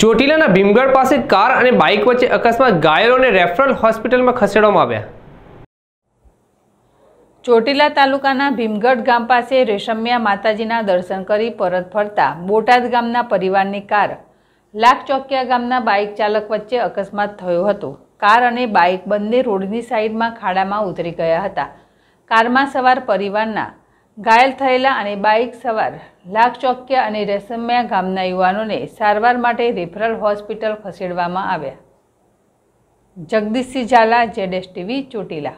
ચોટીલાના ભીમગઢ પાસે કાર અને બાઇક વચ્ચે અકસ્માત ઘાયલોને રેફરલ હોસ્પિટલમાં ખસેડવામાં આવ્યા ચોટીલા તાલુકાના ભીમગઢ ગામ પાસે રેશમિયા માતાજીના દર્શન કરી પરત ફરતા બોટાદ ગામના પરિવારની કાર લાખ ગામના બાઇક ચાલક વચ્ચે અકસ્માત થયો હતો કાર અને બાઇક બંને રોડની સાઈડમાં ખાડામાં ઉતરી ગયા હતા કારમાં સવાર પરિવારના ઘાયલ થયેલા અને બાઇક સવાર લાખ અને રેશમિયા ગામના યુવાનોને સારવાર માટે રેફરલ હોસ્પિટલ ખસેડવામાં આવ્યા જગદીશસિંહ ઝાલા જેડેશ ટીવી ચોટીલા